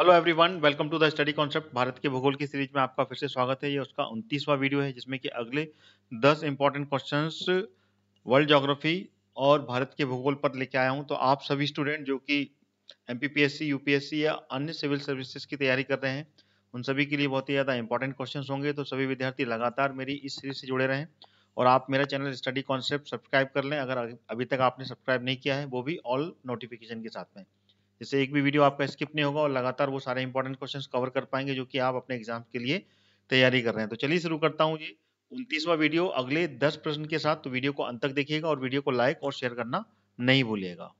hello everyone welcome to the study concept Bharat के भूगोल की सीरीज में आपका फिर से स्वागत है ये उसका उनतीसवां वीडियो है जिसमें कि अगले दस इंपॉर्टेंट क्वेश्चंस वर्ल्ड जोग्राफी और भारत के भूगोल पर लेके आया हूँ तो आप सभी स्टूडेंट जो कि एम यूपीएससी या अन्य सिविल सर्विसेज की तैयारी कर रहे हैं उन सभी के लिए बहुत ही ज़्यादा इंपॉर्टेंट क्वेश्चन होंगे तो सभी विद्यार्थी लगातार मेरी इस सीरीज से जुड़े रहें और आप मेरा चैनल स्टडी कॉन्सेप्ट सब्सक्राइब कर लें अगर अभी तक आपने सब्सक्राइब नहीं किया है वो भी ऑल नोटिफिकेशन के साथ में जैसे एक भी वीडियो आपका स्किप नहीं होगा और लगातार वो सारे इंपॉर्टेंट क्वेश्चन कवर कर पाएंगे जो कि आप अपने एग्जाम के लिए तैयारी कर रहे हैं तो चलिए शुरू करता हूँ ये उनतीसवा वीडियो अगले दस प्रश्न के साथ तो वीडियो को अंत तक देखिएगा और वीडियो को लाइक और शेयर करना नहीं भूलिएगा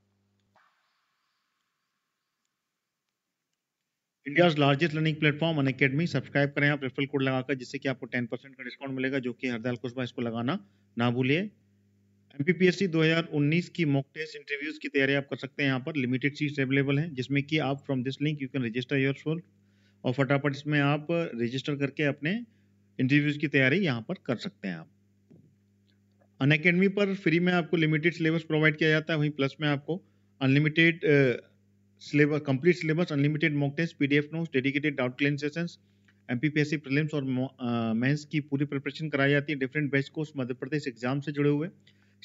India largest learning platform Unacademy subscribe करें आप रेफरल कोड लगाकर जिससे कि आपको 10 परसेंट का डिस्काउंट मिलेगा जो कि हरदयाल कुशबा इसको लगाना ना भूलिए एमपीपीएससी 2019 की मॉक टेस्ट इंटरव्यूज की तैयारी आप कर सकते हैं यहाँ पर लिमिटेड सीट्स अवेलेबल हैं जिसमें कि आप from this link you can register yourself और फटाफट इसमें आप रजिस्टर करके अपने इंटरव्यूज की तैयारी यहाँ पर कर सकते हैं आप अन अकेडमी पर फ्री में आपको लिमिटेड सिलेबस प्रोवाइड किया जाता है वहीं प्लस में आपको unlimited syllabus complete syllabus unlimited mock test PDF notes dedicated doubt clearing sessions MPPSC prelims और मेंस की पूरी प्रिपरेशन कराई जाती है different best course Madhya Pradesh exam से जुड़े हुए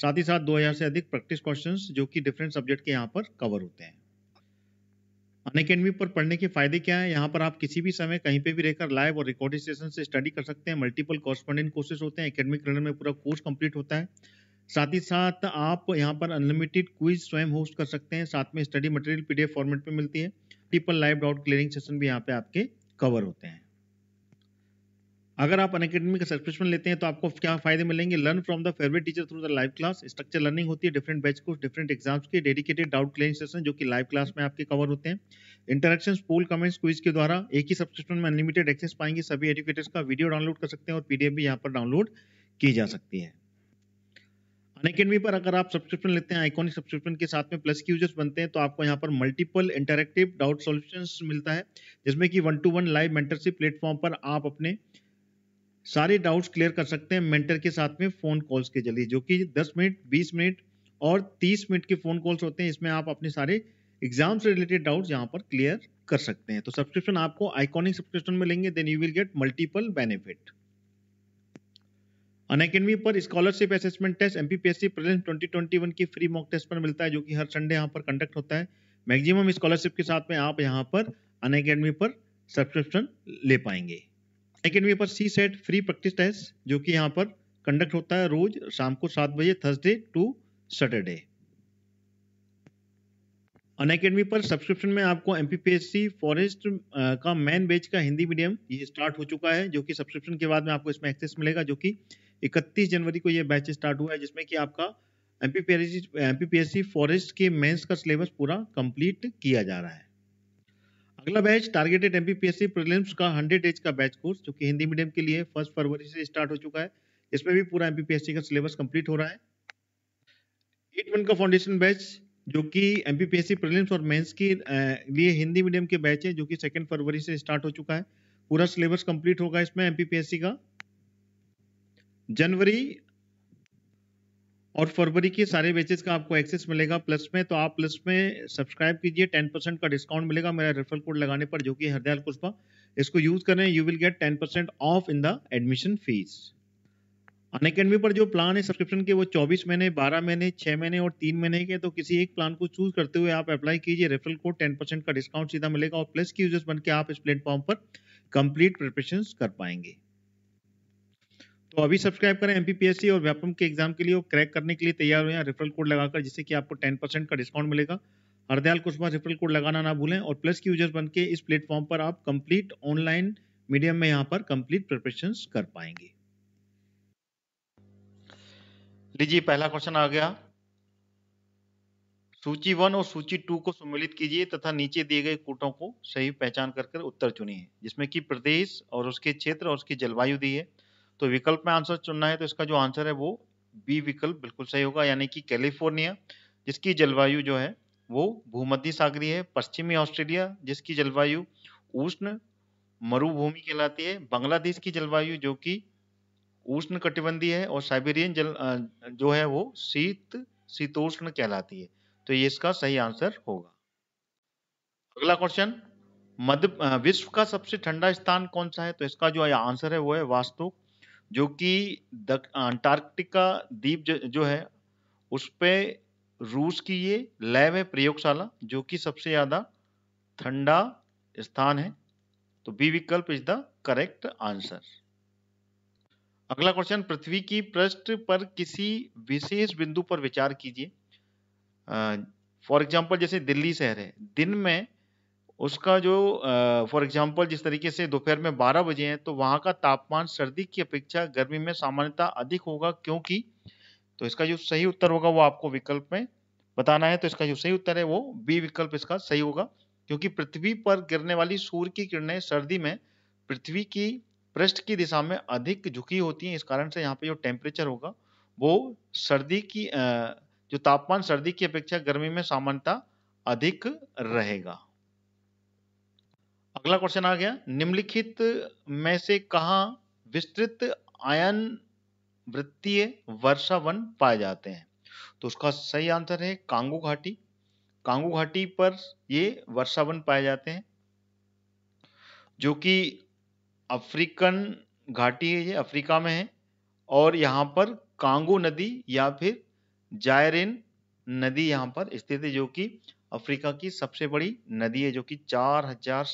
साथ ही साथ 2000 से अधिक प्रैक्टिस क्वेश्चंस जो कि डिफरेंट सब्जेक्ट के यहाँ पर कवर होते हैं अनकेडमी पर पढ़ने के फायदे क्या है यहाँ पर आप किसी भी समय कहीं पे भी रहकर लाइव और रिकॉर्डिंग सेशन से स्टडी कर सकते हैं मल्टीपल कॉरस्पॉन्डेंट कोर्सेज होते हैं अकेडमिक रनर में पूरा कोर्स कंप्लीट होता है साथ ही साथ आप यहाँ पर अनलिमिटेड क्विज स्वयं होस्ट कर सकते हैं साथ में स्टडी मटेरियल पीडीएफ फॉर्मेट में मिलती है triple live doubt clearing session भी यहाँ पे आपके कवर होते हैं अगर आप अनकेडमी का सब्सक्रिप्शन लेते हैं तो आपको क्या फायदे मिलेंगे learn from the favourite teacher through the live class structure learning होती है डिफरेंट बैच को डिफरेंट एग्जाम्स के डेडिकेटेड डाउट क्लेन सेशन जो कि लाइव क्लास में आपके कवर होते हैं इंटरेक्शन पोल कमेंट्स क्विज के द्वारा एक ही सब्सक्रिप्शन में अनलिमिटेड एक्सेस पाएंगे सभी एजुकेटर्स का वीडियो डाउनलोड कर सकते हैं और पीडीएफ भी यहाँ पर डाउनलोड की जा सकती है अनकेडमी पर अगर आप सब्सक्रिप्शन लेते हैं आइकॉनिक सब्सक्रिप्शन के साथ में प्लस की यूजर्स बनते हैं तो आपको यहाँ पर मल्टीपल इंटरेक्टिव डाउट सॉल्यूशंस मिलता है जिसमें कि one to one live mentorship platform पर आप अपने सारे डाउट्स क्लियर कर सकते हैं मेंटर के साथ में फ़ोन कॉल्स के जरिए जो कि 10 मिनट 20 मिनट और 30 मिनट के फ़ोन कॉल्स होते हैं इसमें आप अपने सारे एग्जाम से रिलेटेड डाउट्स यहाँ पर क्लियर कर सकते हैं तो सब्सक्रिप्शन आपको आइकॉनिक सब्सक्रिप्शन में लेंगे then you will get multiple benefit Unacademy पर scholarship assessment test M P P S C twenty twenty one की फ्री मॉक टेस्ट पर मिलता है जो कि हर संडे यहाँ पर कंडक्ट होता है मैक्सिमम स्कॉलरशिप के साथ में आप यहाँ पर अनकेडमी पर सब्सक्रिप्शन ले पाएंगे second paper C SAT free practice test जो कि यहाँ पर कंडक्ट होता है रोज शाम को सात बजे Thursday to Saturday Unacademy पर सब्सक्रिप्शन में आपको एम फॉरेस्ट का मैन बेच का हिंदी मीडियम ये स्टार्ट हो चुका है जो कि सब्सक्रिप्शन के बाद में आपको इसमें एक्सेस मिलेगा जो कि 31 जनवरी को ये बैच स्टार्ट हुआ है जिसमें कि आपका एम पी फॉरेस्ट के मेंस का सिलेबस पूरा कंप्लीट किया जा रहा है अगला बैच टारगेटेड एमबीपीएससी प्रीलिम्स का 100 डेज का बैच कोर्स जो कि हिंदी मीडियम के लिए फर्स्ट फरवरी से स्टार्ट हो चुका है इसमें भी पूरा एमबीपीएससी का सिलेबस कंप्लीट हो रहा है एट वन का फाउंडेशन बैच जो कि एमपीपीएससी प्रीलिम्स और मेंस के लिए हिंदी मीडियम के बैच है जो कि सेकेंड फरवरी से स्टार्ट हो चुका है पूरा सिलेबस कंप्लीट होगा इसमें एमपीपीएससी का जनवरी और फरवरी के सारे बेचेस का आपको एक्सेस मिलेगा प्लस में तो आप प्लस में सब्सक्राइब कीजिए टेन परसेंट का डिस्काउंट मिलेगा मेरा रेफरल कोड लगाने पर जो कि हरदयाल पुष्पा इसको यूज करें you will get ten percent off in the admission fees Unacademy पर जो प्लान है सब्सक्रिप्शन के वो 24 महीने 12 महीने 6 महीने और 3 महीने के तो किसी एक प्लान को चूज करते हुए आप अप्लाई कीजिए रेफरल कोड 10 परसेंट का डिस्काउंट सीधा मिलेगा और प्लस के यूजर्स बनकर आप इस प्लेटफॉर्म पर कंप्लीट प्रिपरेशन कर पाएंगे तो अभी सब्सक्राइब करें एमपीपीएससी और व्यापम के एग्जाम के लिए क्रैक करने के लिए तैयार हो या रेफरल कोड लगाकर जिससे कि आपको टेन परसेंट का डिस्काउंट मिलेगा हरदयाल कुशवाहा रेफरल कोड लगाना ना भूलें और प्लस की यूजर बन इस प्लेटफॉर्म पर आप कंप्लीट ऑनलाइन मीडियम में यहाँ पर कंप्लीट प्रिपरेशन कर पाएंगे लीजिए पहला क्वेश्चन आ गया सूची वन और सूची टू को सम्मिलित कीजिए तथा नीचे दिए गए कोटों को सही पहचान कर उत्तर चुनिए जिसमें कि प्रदेश और उसके क्षेत्र और उसकी जलवायु दी है तो विकल्प में आंसर चुनना है तो इसका जो आंसर है वो बी विकल्प बिल्कुल सही होगा यानी कि कैलिफोर्निया जिसकी जलवायु जो है वो भूमध्य सागरी है पश्चिमी ऑस्ट्रेलिया जिसकी जलवायु उष्ण मरुभूमि कहलाती है बांग्लादेश की जलवायु जो कि उष्ण कटिबंधी है और साइबेरियन जल जो है वो शीत शीतोष्ण कहलाती है तो ये इसका सही आंसर होगा अगला क्वेश्चन मध्य विश्व का सबसे ठंडा स्थान कौन सा है तो इसका जो आंसर है वो है वास्तु जो कि अंटार्कटिका द्वीप जो, जो है उस पर रूस की ये लैब है प्रयोगशाला जो कि सबसे ज़्यादा ठंडा स्थान है तो बी विकल्प इज द करेक्ट आंसर अगला क्वेश्चन पृथ्वी की पृष्ठ पर किसी विशेष बिंदु पर विचार कीजिए फॉर एग्जाम्पल जैसे दिल्ली शहर है दिन में उसका जो फॉर एग्जांपल जिस तरीके से दोपहर में 12 बजे हैं तो वहाँ का तापमान सर्दी की अपेक्षा गर्मी में सामान्यता अधिक होगा क्योंकि तो इसका जो सही उत्तर होगा वो आपको विकल्प में बताना है तो इसका जो सही उत्तर है वो बी विकल्प इसका सही होगा क्योंकि पृथ्वी पर गिरने वाली सूर्य की किरणें सर्दी में पृथ्वी की पृष्ठ की दिशा में अधिक झुकी होती हैं इस कारण से यहाँ पे जो टेम्परेचर होगा वो सर्दी की जो तापमान सर्दी की अपेक्षा गर्मी में सामान्यता अधिक रहेगा अगला क्वेश्चन आ गया निम्नलिखित में से कहा विस्तृत आयन वृत्तीय वर्षा वन पाए जाते हैं तो उसका सही आंसर है कांगो घाटी कांगो घाटी पर ये वर्षा वन पाए जाते हैं जो कि अफ्रीकन घाटी है ये अफ्रीका में है और यहाँ पर कांगो नदी या फिर जायरिन नदी यहाँ पर स्थित है जो कि अफ्रीका की सबसे बड़ी नदी है जो कि चार हजार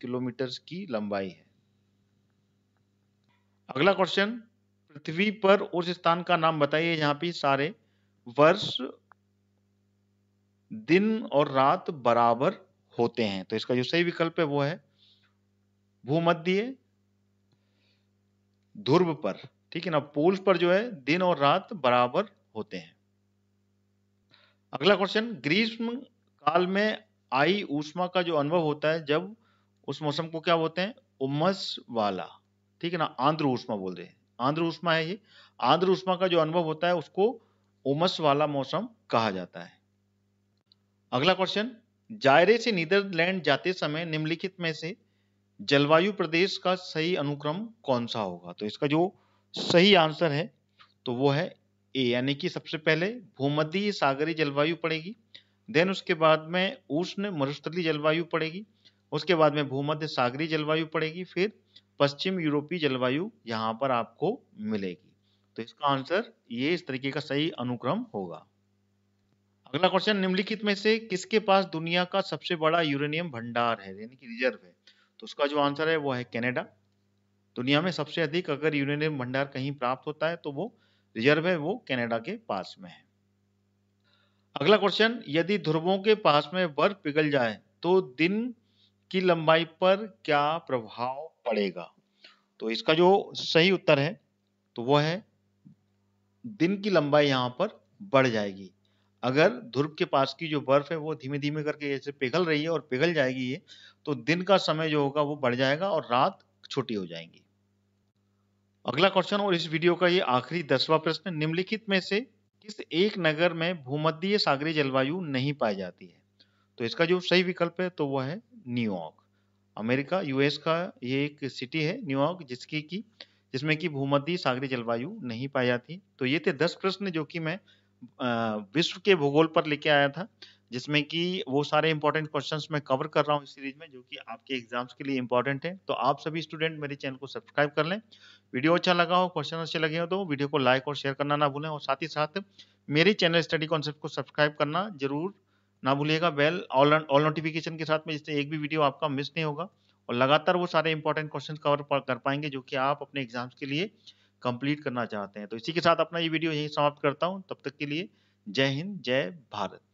किलोमीटर की लंबाई है अगला क्वेश्चन पृथ्वी पर उस स्थान का नाम बताइए जहां पे सारे वर्ष दिन और रात बराबर होते हैं तो इसका जो सही विकल्प है वो है भूमध्य ध्रुव पर ठीक है ना पोल्स पर जो है दिन और रात बराबर होते हैं अगला क्वेश्चन ग्रीष्म काल में आई ऊष्मा का जो अनुभव होता है जब उस मौसम को क्या बोलते हैं उमस वाला ठीक है ना आंध्र ऊष्मा बोल रहे हैं आंध्र ऊष्मा है ये आंध्र ऊष्मा का जो अनुभव होता है उसको उमस वाला मौसम कहा जाता है अगला क्वेश्चन जायरे से नीदरलैंड जाते समय निम्नलिखित में से जलवायु प्रदेश का सही अनुक्रम कौन सा होगा तो इसका जो सही आंसर है तो वो है ए यानी कि सबसे पहले भूमध्य सागरी जलवायु पड़ेगी देन उसके बाद में उष्ण मरुस्थली जलवायु पड़ेगी उसके बाद में भूमध्य सागरी जलवायु पड़ेगी फिर पश्चिम यूरोपीय जलवायु यहाँ पर आपको मिलेगी तो इसका आंसर ये इस तरीके का सही अनुक्रम होगा अगला क्वेश्चन निम्नलिखित में से किसके पास दुनिया का सबसे बड़ा यूरेनियम भंडार है यानी कि रिजर्व है तो उसका जो आंसर है वो है कनाडा दुनिया में सबसे अधिक अगर यूरेनियम भंडार कहीं प्राप्त होता है तो वो रिजर्व है वो कनाडा के पास में है अगला क्वेश्चन यदि ध्रुवों के पास में बर्फ पिघल जाए तो दिन की लंबाई पर क्या प्रभाव पड़ेगा तो इसका जो सही उत्तर है तो वो है दिन की लंबाई यहाँ पर बढ़ जाएगी अगर ध्रुव के पास की जो बर्फ है वो धीमे धीमे करके ऐसे पिघल रही है और पिघल जाएगी ये तो दिन का समय जो होगा वो बढ़ जाएगा और रात छोटी हो जाएगी अगला क्वेश्चन और इस वीडियो का ये आखिरी दसवा प्रश्न निम्नलिखित में से किस एक नगर में भूमध्य सागरी जलवायु नहीं पाई जाती है तो इसका जो सही विकल्प है तो वह है न्यूयॉर्क अमेरिका यूएस का ये एक सिटी है न्यूयॉर्क जिसकी की जिसमें कि भूमध्य सागरी जलवायु नहीं पाई जाती तो ये थे दस प्रश्न जो कि मैं विश्व के भूगोल पर लेके आया था जिसमें कि वो सारे इंपॉर्टेंट क्वेश्चंस मैं कवर कर रहा हूँ इस सीरीज में जो कि आपके एग्जाम्स के लिए इंपॉर्टेंट है तो आप सभी स्टूडेंट मेरे चैनल को सब्सक्राइब कर लें वीडियो अच्छा लगा हो क्वेश्चन अच्छे लगे हो तो वीडियो को लाइक और शेयर करना ना भूलें और साथ ही साथ मेरे चैनल स्टडी कॉन्सेप्ट को सब्सक्राइब करना जरूर ना भूलिएगा बेल ऑल ऑल नोटिफिकेशन के साथ में जिससे एक भी वीडियो आपका मिस नहीं होगा और लगातार वो सारे इंपॉर्टेंट क्वेश्चन कवर कर पाएंगे जो कि आप अपने एग्जाम्स के लिए कंप्लीट करना चाहते हैं तो इसी के साथ अपना ये वीडियो यही समाप्त करता हूँ तब तक के लिए जय हिंद जय भारत